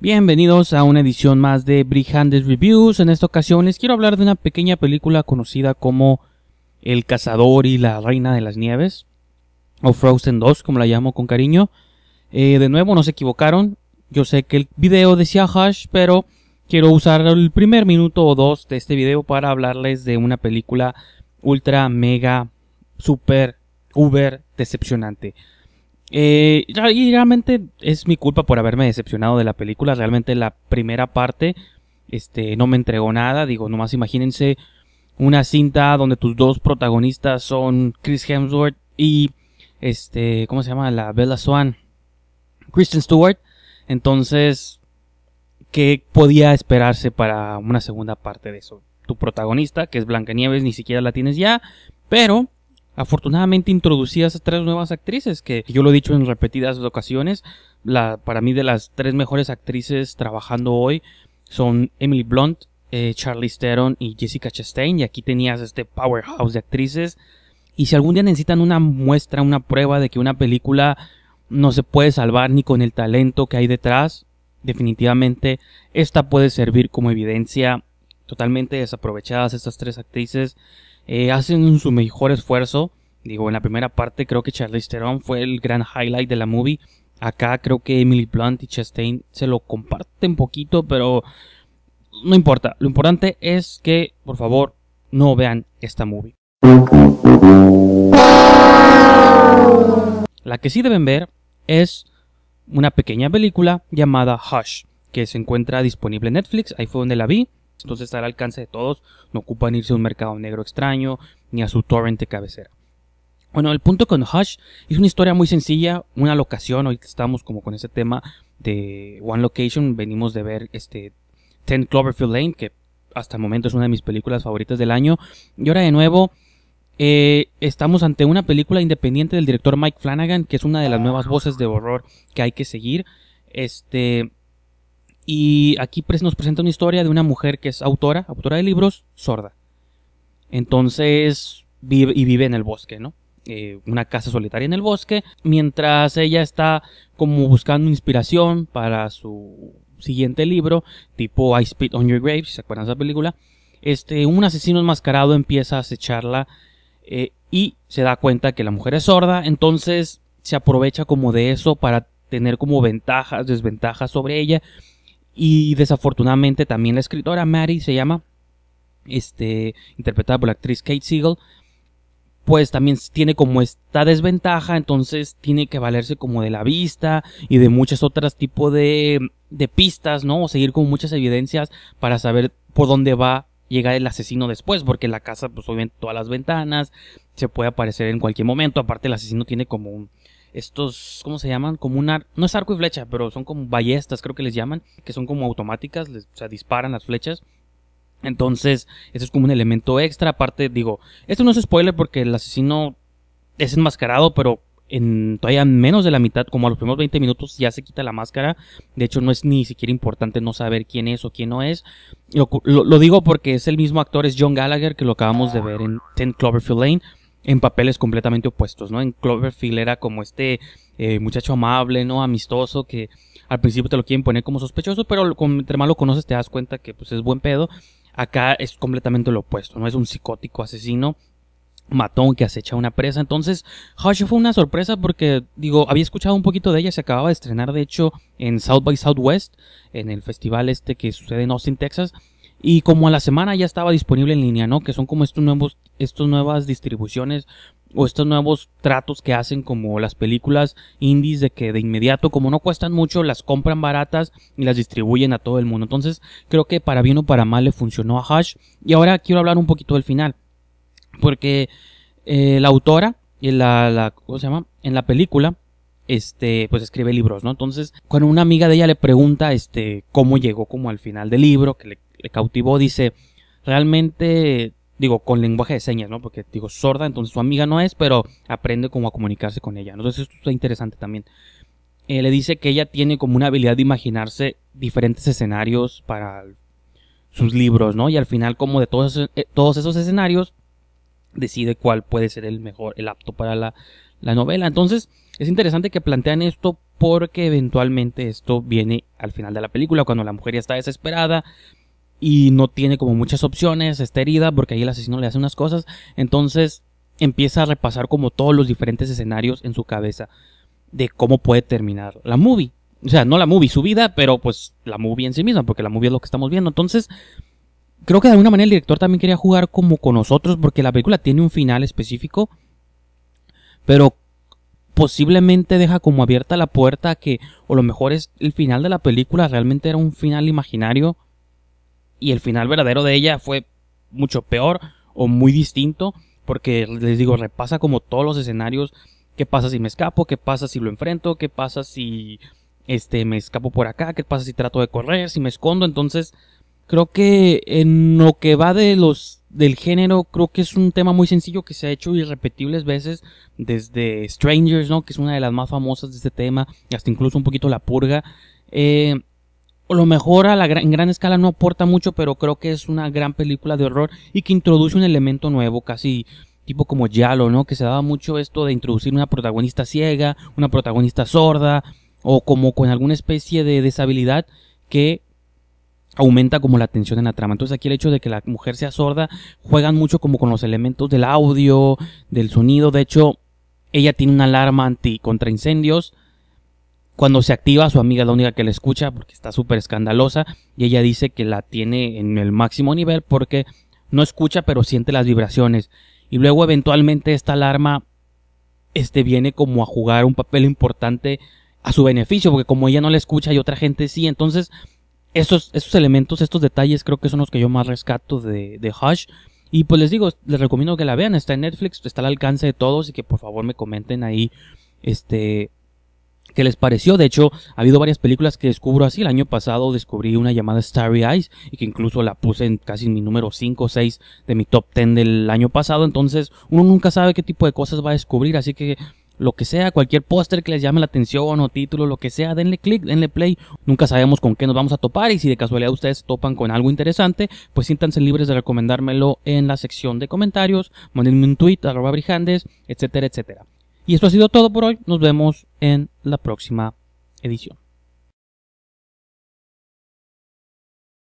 Bienvenidos a una edición más de Brihandes Reviews. En esta ocasión les quiero hablar de una pequeña película conocida como El Cazador y la Reina de las Nieves, o Frozen 2, como la llamo con cariño. Eh, de nuevo, no se equivocaron. Yo sé que el video decía hush pero quiero usar el primer minuto o dos de este video para hablarles de una película ultra, mega, super, uber decepcionante. Eh, y realmente es mi culpa por haberme decepcionado de la película. Realmente la primera parte este, no me entregó nada. Digo, nomás imagínense una cinta donde tus dos protagonistas son Chris Hemsworth y este, ¿cómo se llama? La Bella Swan. Kristen Stewart. Entonces, ¿qué podía esperarse para una segunda parte de eso? Tu protagonista, que es Blancanieves, ni siquiera la tienes ya, pero afortunadamente introducidas a tres nuevas actrices que yo lo he dicho en repetidas ocasiones la para mí de las tres mejores actrices trabajando hoy son Emily Blunt eh, Charlize Theron y Jessica Chastain y aquí tenías este powerhouse de actrices y si algún día necesitan una muestra una prueba de que una película no se puede salvar ni con el talento que hay detrás definitivamente esta puede servir como evidencia totalmente desaprovechadas estas tres actrices eh, hacen su mejor esfuerzo. Digo, en la primera parte creo que Charlize Theron fue el gran highlight de la movie. Acá creo que Emily Blunt y Chastain se lo comparten poquito, pero no importa. Lo importante es que, por favor, no vean esta movie. La que sí deben ver es una pequeña película llamada Hush, que se encuentra disponible en Netflix. Ahí fue donde la vi. Entonces está al alcance de todos, no ocupan irse a un mercado negro extraño ni a su torrente cabecera. Bueno, el punto con Hush es una historia muy sencilla, una locación, hoy estamos como con ese tema de One Location, venimos de ver este 10 Cloverfield Lane, que hasta el momento es una de mis películas favoritas del año, y ahora de nuevo eh, estamos ante una película independiente del director Mike Flanagan, que es una de las nuevas voces de horror que hay que seguir, este y aquí nos presenta una historia de una mujer que es autora, autora de libros, sorda. Entonces, vive, y vive en el bosque, ¿no? Eh, una casa solitaria en el bosque, mientras ella está como buscando inspiración para su siguiente libro, tipo I Spit on Your Grave, si se acuerdan de esa película, este, un asesino enmascarado empieza a acecharla eh, y se da cuenta que la mujer es sorda, entonces se aprovecha como de eso para tener como ventajas, desventajas sobre ella y desafortunadamente también la escritora Mary se llama, este, interpretada por la actriz Kate Siegel, pues también tiene como esta desventaja, entonces tiene que valerse como de la vista y de muchas otras tipos de, de pistas, ¿no? O seguir con muchas evidencias para saber por dónde va a llegar el asesino después, porque la casa, pues obviamente todas las ventanas, se puede aparecer en cualquier momento, aparte el asesino tiene como un, estos, ¿cómo se llaman? Como un no es arco y flecha, pero son como ballestas, creo que les llaman, que son como automáticas, les, o sea, disparan las flechas. Entonces, eso es como un elemento extra. Aparte, digo, esto no es spoiler porque el asesino es enmascarado, pero en todavía menos de la mitad, como a los primeros 20 minutos, ya se quita la máscara. De hecho, no es ni siquiera importante no saber quién es o quién no es. Lo, digo porque es el mismo actor, es John Gallagher, que lo acabamos de ver en 10 Cloverfield Lane en papeles completamente opuestos, ¿no? En Cloverfield era como este eh, muchacho amable, ¿no? Amistoso, que al principio te lo quieren poner como sospechoso, pero entre más lo conoces te das cuenta que pues es buen pedo. Acá es completamente lo opuesto, ¿no? Es un psicótico asesino, matón que acecha a una presa. Entonces, Josh fue una sorpresa porque, digo, había escuchado un poquito de ella, se acababa de estrenar, de hecho, en South by Southwest, en el festival este que sucede en Austin, Texas. Y como a la semana ya estaba disponible en línea, ¿no? Que son como estos nuevos, estas nuevas distribuciones o estos nuevos tratos que hacen como las películas indies de que de inmediato como no cuestan mucho las compran baratas y las distribuyen a todo el mundo entonces creo que para bien o para mal le funcionó a Hush y ahora quiero hablar un poquito del final porque eh, la autora y la, la ¿cómo se llama? en la película este, pues escribe libros, ¿no? Entonces, cuando una amiga de ella le pregunta, este, cómo llegó como al final del libro, que le le cautivó, dice, realmente, digo, con lenguaje de señas, ¿no? Porque digo, sorda, entonces su amiga no es, pero aprende como a comunicarse con ella. Entonces esto está interesante también. Eh, le dice que ella tiene como una habilidad de imaginarse diferentes escenarios para sus libros, ¿no? Y al final, como de todos, eh, todos esos escenarios, decide cuál puede ser el mejor, el apto para la, la novela. Entonces, es interesante que plantean esto porque eventualmente esto viene al final de la película, cuando la mujer ya está desesperada, y no tiene como muchas opciones, está herida porque ahí el asesino le hace unas cosas, entonces empieza a repasar como todos los diferentes escenarios en su cabeza de cómo puede terminar la movie. O sea, no la movie, su vida, pero pues la movie en sí misma, porque la movie es lo que estamos viendo. Entonces, creo que de alguna manera el director también quería jugar como con nosotros, porque la película tiene un final específico, pero posiblemente deja como abierta la puerta que, o lo mejor es el final de la película, realmente era un final imaginario y el final verdadero de ella fue mucho peor o muy distinto porque les digo, repasa como todos los escenarios, qué pasa si me escapo, qué pasa si lo enfrento, qué pasa si este me escapo por acá, qué pasa si trato de correr, si me escondo, entonces creo que en lo que va de los del género, creo que es un tema muy sencillo que se ha hecho irrepetibles veces desde Strangers, ¿no? que es una de las más famosas de este tema, hasta incluso un poquito La Purga. Eh, lo mejor a la, en gran escala no aporta mucho, pero creo que es una gran película de horror y que introduce un elemento nuevo, casi tipo como Yalo, ¿no? Que se daba mucho esto de introducir una protagonista ciega, una protagonista sorda, o como con alguna especie de deshabilidad que aumenta como la tensión en la trama. Entonces aquí el hecho de que la mujer sea sorda juegan mucho como con los elementos del audio, del sonido. De hecho, ella tiene una alarma anti contra incendios cuando se activa, su amiga es la única que la escucha porque está súper escandalosa y ella dice que la tiene en el máximo nivel porque no escucha pero siente las vibraciones. Y luego eventualmente esta alarma este, viene como a jugar un papel importante a su beneficio porque como ella no la escucha y otra gente sí, entonces esos, esos elementos, estos detalles creo que son los que yo más rescato de, de Hush. Y pues les digo, les recomiendo que la vean, está en Netflix, está al alcance de todos y que por favor me comenten ahí este que les pareció. De hecho, ha habido varias películas que descubro así. El año pasado descubrí una llamada Starry Eyes y que incluso la puse en casi mi número 5 o 6 de mi top 10 del año pasado. Entonces, uno nunca sabe qué tipo de cosas va a descubrir. Así que lo que sea, cualquier póster que les llame la atención o título, lo que sea, denle click, denle play. Nunca sabemos con qué nos vamos a topar y si de casualidad ustedes topan con algo interesante, pues siéntanse libres de recomendármelo en la sección de comentarios, mandenme un tweet, arroba etcétera, etcétera. Y esto ha sido todo por hoy. Nos vemos en la próxima edición.